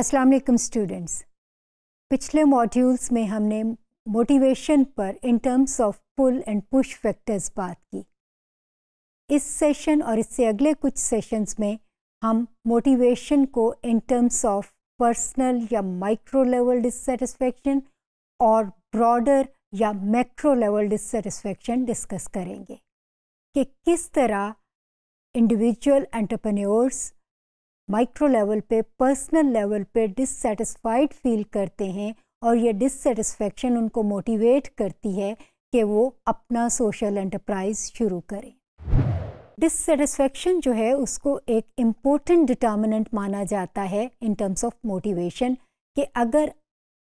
अस्सलाम वालेकुम स्टूडेंट्स पिछले मॉड्यूल्स में हमने मोटिवेशन पर in terms of pull and push factors बात की इस सेशन और इससे अगले कुछ सेशंस में हम मोटिवेशन को इन टर्म्स ऑफ पर्सनल या माइक्रो लेवल डिससेटिस्फेक्शन और ब्रॉडर या मैक्रो लेवल डिससेटिस्फेक्शन डिस्कस करेंगे कि किस तरह इंडिविजुअल एंटरप्रेन्योर्स माइक्रो लेवल पे पर्सनल लेवल पे डिससेटिस्फाइड फील करते हैं और ये डिससेटिस्फेक्शन उनको मोटिवेट करती है कि वो अपना सोशल एंटरप्राइज शुरू करें डिससेटिस्फेक्शन जो है उसको एक इम्पोर्टेंट डिटर्मिनेंट माना जाता है इन टर्म्स ऑफ मोटिवेशन कि अगर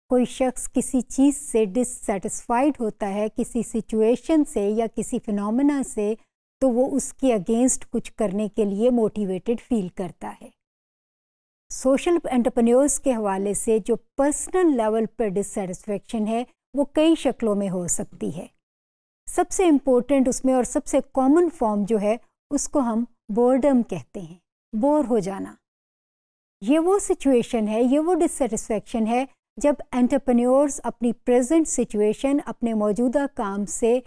कोई शख्स किसी चीज़ से डिससेटिस्फाइड होता है किसी सिचुएशन से या किसी फिनमिना से तो वो उसके अगेंस्ट कुछ करने के लिए मोटिवेटेड फील करता है सोशल एंटरप्रेन्योर्स के हवाले से जो पर्सनल लेवल पर डिससेटिस्फेक्शन है वो कई शक्लों में हो सकती है सबसे इम्पोर्टेंट उसमें और सबसे कॉमन फॉर्म जो है उसको हम बोर्डम कहते हैं बोर हो जाना ये वो सिचुएशन है ये वो डिससेटिस्फेक्शन है जब एंटरप्रेन्योर्स अपनी प्रेजेंट सिचुएशन अपने मौजूदा काम से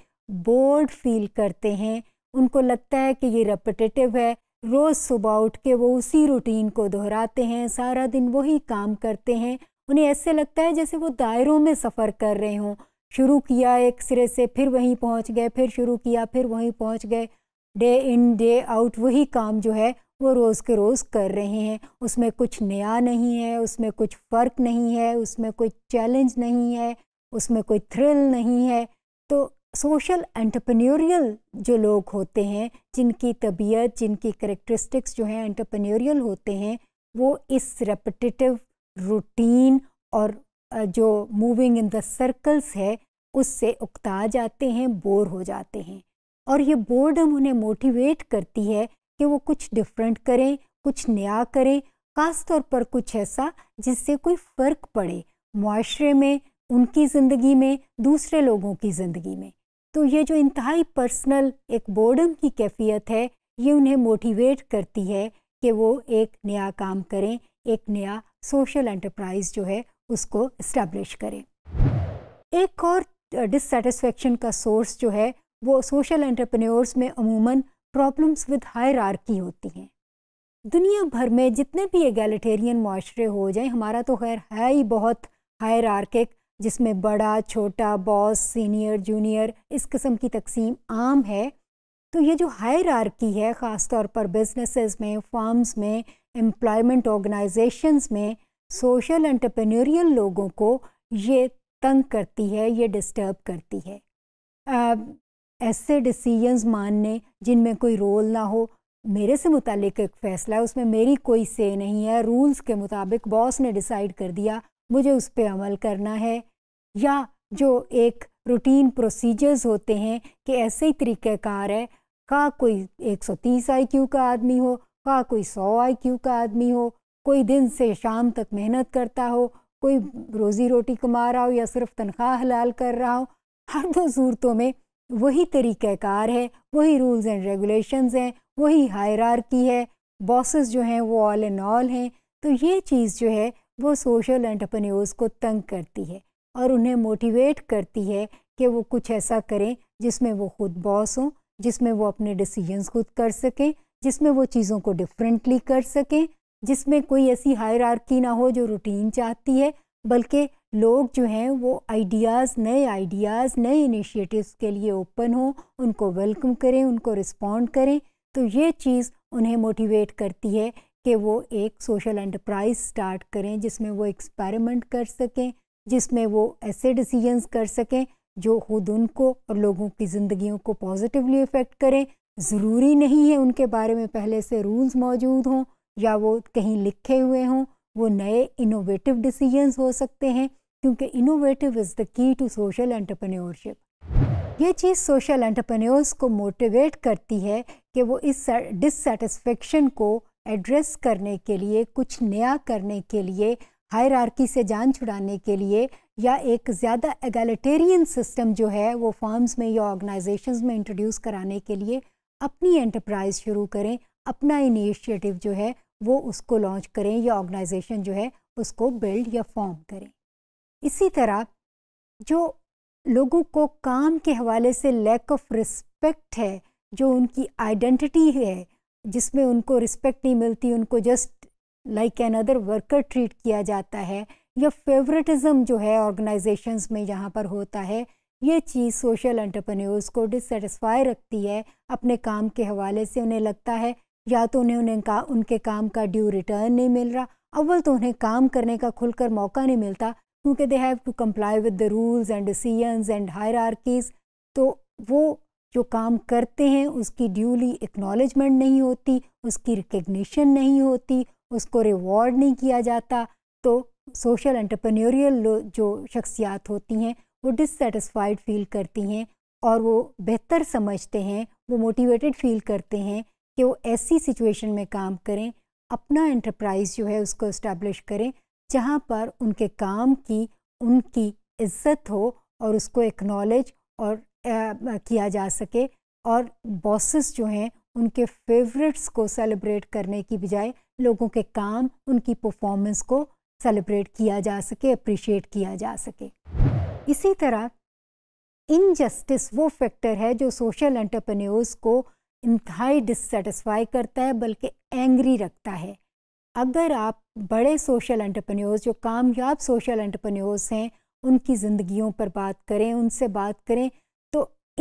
बोर्ड फील करते हैं उनको लगता है कि ये रेपटेटिव है रोज़ सुबह उठ के वो उसी रूटीन को दोहराते हैं सारा दिन वही काम करते हैं उन्हें ऐसे लगता है जैसे वो दायरों में सफ़र कर रहे हों शुरू किया एक सिरे से फिर वहीं पहुंच गए फिर शुरू किया फिर वहीं पहुंच गए डे इन डे आउट वही काम जो है वो रोज़ के रोज़ कर रहे हैं उसमें कुछ नया नहीं है उसमें कुछ फ़र्क नहीं है उसमें कोई चैलेंज नहीं है उसमें कोई थ्रिल नहीं है तो सोशल एंटरप्रेन्योरियल जो लोग होते हैं जिनकी तबीयत जिनकी करेक्टरिस्टिक्स जो हैं एंटरप्रेन्योरियल होते हैं वो इस रेपिटेटिव रूटीन और जो मूविंग इन द सर्कल्स है उससे उकता जाते हैं बोर हो जाते हैं और ये बोर्डम उन्हें मोटिवेट करती है कि वो कुछ डिफरेंट करें कुछ नया करें ख़ास तौर पर कुछ ऐसा जिससे कोई फ़र्क पड़े माशरे में उनकी ज़िंदगी में दूसरे लोगों की ज़िंदगी में तो ये जो इंतहाई पर्सनल एक बोर्डम की कैफियत है ये उन्हें मोटिवेट करती है कि वो एक नया काम करें एक नया सोशल एंटरप्राइज जो है उसको इस्टेब्लिश करें एक और डिससेटिस्फेक्शन का सोर्स जो है वो सोशल एंटरप्रेन्योर्स में अमूमन प्रॉब्लम्स विद आर्की होती हैं दुनिया भर में जितने भी एगेलिटेरियन माशरे हो जाएं हमारा तो खैर है ही बहुत हायर आर्किक जिसमें बड़ा छोटा बॉस सीनियर जूनियर इस किस्म की तकसीम आम है तो ये जो हायर आर्की है ख़ास तौर पर बिजनेसेस में फॉर्म्स में एम्प्लॉयमेंट ऑर्गेनाइजेशंस में सोशल एंटरप्रेन्योरियल लोगों को ये तंग करती है ये डिस्टर्ब करती है ऐसे डिसीजंस मानने जिनमें कोई रोल ना हो मेरे से मुतल एक फ़ैसला है उसमें मेरी कोई से नहीं है रूल्स के मुताबिक बॉस ने डिसाइड कर दिया मुझे उस पर अमल करना है या जो एक रूटीन प्रोसीजर्स होते हैं कि ऐसे ही तरीक़ार है का कोई 130 क्यू का आदमी हो का कोई 100 क्यू का आदमी हो कोई दिन से शाम तक मेहनत करता हो कोई रोज़ी रोटी कमा रहा हो या सिर्फ तनख्वाह हलाल कर रहा हो हर दो सूरतों में वही तरीक़ार है वही रूल्स एंड रेगुलेशंस हैं वही हायरार्की है बॉसेस जो हैं वो ऑल एंड ऑल हैं तो ये चीज़ जो है वो सोशल एंटरप्रेन्योर्स को तंग करती है और उन्हें मोटिवेट करती है कि वो कुछ ऐसा करें जिसमें वो खुद बॉस हों जिसमें वो अपने डिसीजंस खुद कर सकें जिसमें वो चीज़ों को डिफरेंटली कर सकें जिसमें कोई ऐसी आर्की ना हो जो रूटीन चाहती है बल्कि लोग जो हैं वो आइडियाज़ नए आइडियाज़ नए इनिशिएटिव्स के लिए ओपन हों उनको वेलकम करें उनको रिस्पॉन्ड करें तो ये चीज़ उन्हें मोटिवेट करती है कि वो एक सोशल एंटरप्राइज स्टार्ट करें जिसमें वो एक्सपेरिमेंट कर सकें जिसमें वो ऐसे डिसीजंस कर सकें जो खुद उनको और लोगों की ज़िंदगियों को पॉजिटिवली इफ़ेक्ट करें ज़रूरी नहीं है उनके बारे में पहले से रूल्स मौजूद हों या वो कहीं लिखे हुए हों वो नए इनोवेटिव डिसीजंस हो सकते हैं क्योंकि innovative is the key to social entrepreneurship ये चीज़ सोशल एंटरप्रेन्योर्स को मोटिवेट करती है कि वो इस डिससेटिस्फेक्शन को एड्रेस करने के लिए कुछ नया करने के लिए हायरार्की से जान छुड़ाने के लिए या एक ज़्यादा एगलिटेरियन सिस्टम जो है वो फॉर्म्स में या ऑर्गेनाइजेशंस में इंट्रोड्यूस कराने के लिए अपनी एंटरप्राइज शुरू करें अपना इनिशिएटिव जो है वो उसको लॉन्च करें या ऑर्गेनाइजेशन जो है उसको बिल्ड या फॉर्म करें इसी तरह जो लोगों को काम के हवाले से लैक ऑफ रिस्पेक्ट है जो उनकी आइडेंटिटी है जिसमें उनको रिस्पेक्ट नहीं मिलती उनको just like another worker treat किया जाता है या फेवरेटिज्म जो है ऑर्गेनाइजेशंस में यहाँ पर होता है ये चीज़ सोशल एंटरप्रेन्योर्स को डिससेटिस्फाई रखती है अपने काम के हवाले से उन्हें लगता है या तो उन्हें उन्हें का उनके काम का ड्यू रिटर्न नहीं मिल रहा अव्वल तो उन्हें काम करने का खुलकर मौका नहीं मिलता क्योंकि they have to comply with the rules and decision and higher तो वो जो काम करते हैं उसकी ड्यूली एक्नॉलेजमेंट नहीं होती उसकी रिकग्निशन नहीं होती उसको रिवॉर्ड नहीं किया जाता तो सोशल एंटरप्रेन्योरियल जो शख्सियात होती हैं वो डिससेटिस्फाइड फील करती हैं और वो बेहतर समझते हैं वो मोटिवेटेड फील करते हैं कि वो ऐसी सिचुएशन में काम करें अपना एंटरप्राइज जो है उसको इस्टेब्लिश करें जहाँ पर उनके काम की उनकी इज्जत हो और उसको एक्नॉलेज और किया जा सके और बॉसेस जो हैं उनके फेवरेट्स को सेलिब्रेट करने की बजाय लोगों के काम उनकी परफॉर्मेंस को सेलिब्रेट किया जा सके अप्रिशिएट किया जा सके इसी तरह इनजस्टिस वो फैक्टर है जो सोशल एंटरप्रेन्योर्स को इंतहाई डिससेटिस्फाई करता है बल्कि एंग्री रखता है अगर आप बड़े सोशल एंटरप्रेन्योर्स जो कामयाब सोशल एंटरप्रेन्योर्स हैं उनकी ज़िंदगियों पर बात करें उनसे बात करें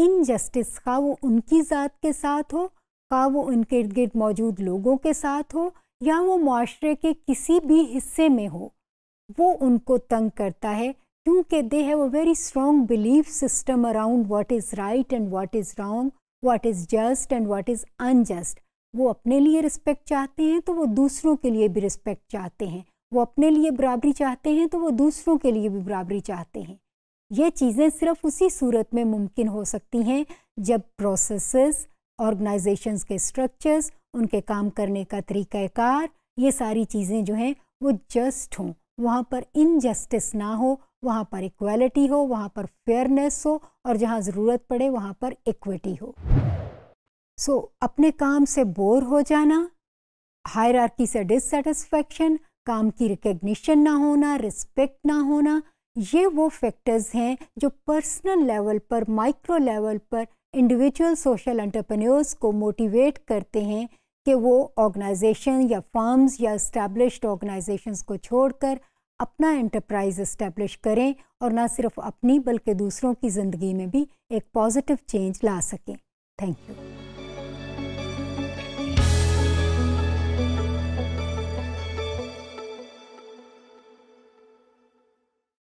इनजस्टिस का वो उनकी ज़ात के साथ हो का वो उनके इर्द गिर्द मौजूद लोगों के साथ हो या वो माशरे के किसी भी हिस्से में हो वो उनको तंग करता है क्योंकि they have a very strong believe system around what is right and what is wrong what is just and what is unjust वो अपने लिए रिस्पेक्ट चाहते हैं तो वो दूसरों के लिए भी रिस्पेक्ट चाहते हैं वो अपने लिए बराबरी चाहते हैं तो वो दूसरों के लिए भी बराबरी चाहते हैं ये चीज़ें सिर्फ उसी सूरत में मुमकिन हो सकती हैं जब प्रोसेस ऑर्गेनाइजेशंस के स्ट्रक्चर्स उनके काम करने का तरीक़ाकार ये सारी चीज़ें जो हैं वो जस्ट हों वहाँ पर इनजस्टिस ना हो वहाँ पर इक्वालिटी हो वहाँ पर फेयरनेस हो और जहाँ ज़रूरत पड़े वहाँ पर इक्विटी हो सो so, अपने काम से बोर हो जाना हायरार्की से डिससेटिस्फेक्शन काम की रिकग्निशन ना होना रिस्पेक्ट ना होना ये वो फैक्टर्स हैं जो पर्सनल लेवल पर माइक्रो लेवल पर इंडिविजुअल सोशल एंटरप्रेन्योर्स को मोटिवेट करते हैं कि वो ऑर्गेनाइजेशन या फर्म्स या इस्टेब्लिश ऑर्गेनाइजेशंस को छोड़कर अपना एंटरप्राइज इस्टेब्लिश करें और ना सिर्फ अपनी बल्कि दूसरों की ज़िंदगी में भी एक पॉजिटिव चेंज ला सकें थैंक यू